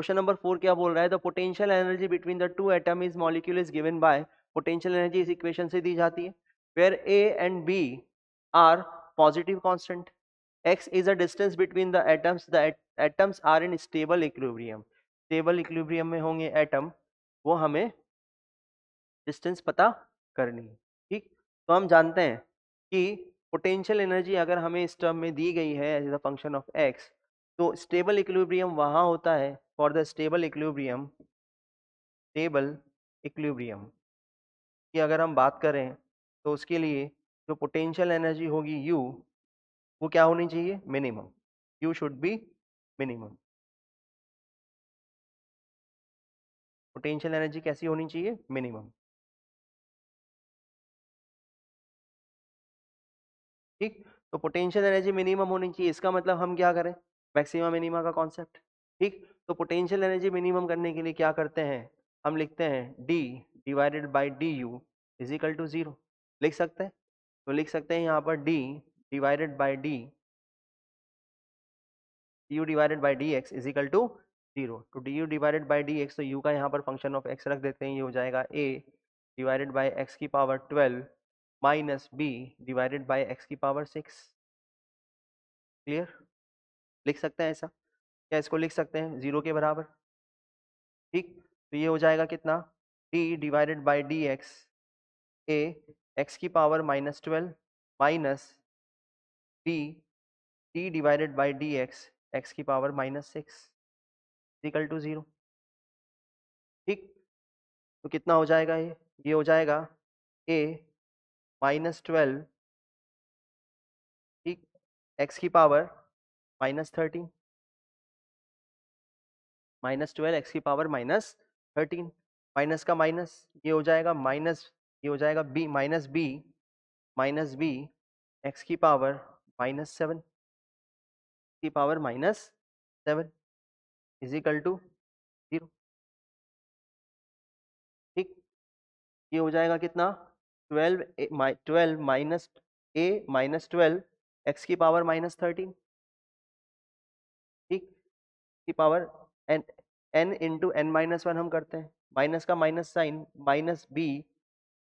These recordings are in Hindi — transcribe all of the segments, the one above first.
क्वेश्चन नंबर फोर क्या बोल रहा है the potential energy between the two atom is molecule is given by potential energy इस इक्वेशन से दी जाती है where A and B are positive constant X is a distance between the atoms the atoms are in stable equilibrium stable equilibrium में होंगे एटम वो हमें डिस्टेंस पता करनी है ठीक तो हम जानते हैं कि पोटेंशियल एनर्जी अगर हमें इस टर्म में दी गई है as a function of X तो स्टेबल इक्विलिब्रियम वहाँ होता है for the stable equilibrium stable equilibrium की अगर हम बात करें तो उसके लिए जो पोटेंशियल एनर्जी होगी यू वो क्या होनी चाहिए minimum you should be minimum potential energy कैसी होनी चाहिए मिनिमम ठीक तो पोटेंशियल एनर्जी मिनिमम होनी चाहिए इसका मतलब हम क्या करें मैक्सिमा मिनिमा का कॉन्सेप्ट ठीक तो पोटेंशियल एनर्जी मिनिमम करने के लिए क्या करते हैं हम लिखते हैं D divided by D U equal to zero लिख सकते हैं तो लिख सकते हैं यहाँ पर D divided by D U divided by D X equal to zero तो D U divided by D X तो यू का यहाँ पर फंक्शन ऑफ एक्स रख देते हैं ये हो जाएगा ए डिवाइडेड बाई एक्स की power twelve minus B divided by X की पावर सिक्स क्लियर लिख सकते हैं ऐसा क्या इसको लिख सकते हैं ज़ीरो के बराबर ठीक तो ये हो जाएगा कितना D divided by D X A X की power minus twelve minus D T divided by D X X की power minus six equal to zero ठीक तो कितना हो जाएगा ये ये हो जाएगा ए माइनस ट्वेल्व ठीक एक्स की power minus thirteen minus twelve X की पावर माइनस थर्टीन माइनस का माइनस ये हो जाएगा माइनस ये हो जाएगा B minus B minus B x की पावर माइनस सेवन की power minus seven equal to zero ठीक ये हो जाएगा कितना twelve twelve minus A minus twelve X की पावर माइनस थर्टीन ठीक की power N N into N minus one हम करते हैं माइनस का माइनस साइन माइनस बी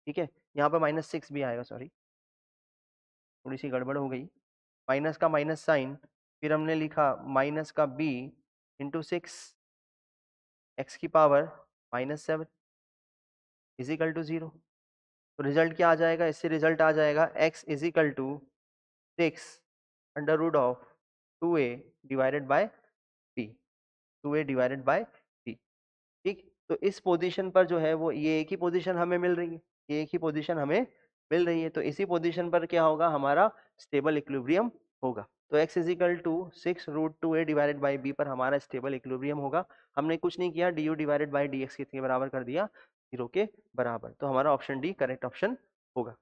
ठीक है यहाँ पर माइनस सिक्स भी आएगा सॉरी थोड़ी सी गड़बड़ हो गई माइनस का माइनस साइन फिर हमने लिखा माइनस का बी इंटू सिक्स एक्स की power minus seven equal to zero तो रिजल्ट क्या आ जाएगा इससे रिजल्ट आ जाएगा X equal to six under root of two A divided by two A divided by P ठीक तो इस पोजीशन पर जो है वो ये एक ही पोजीशन हमें मिल रही है ये एक ही पोजीशन हमें मिल रही है तो इसी पोजीशन पर क्या होगा हमारा स्टेबल इक्विलिब्रियम होगा तो x equal to six root two A divided by B पर हमारा स्टेबल इक्विलिब्रियम होगा हमने कुछ नहीं किया D U divided by D X कितने बराबर कर दिया जीरो के बराबर तो हमारा ऑप्शन डी करेक्ट ऑप्शन होगा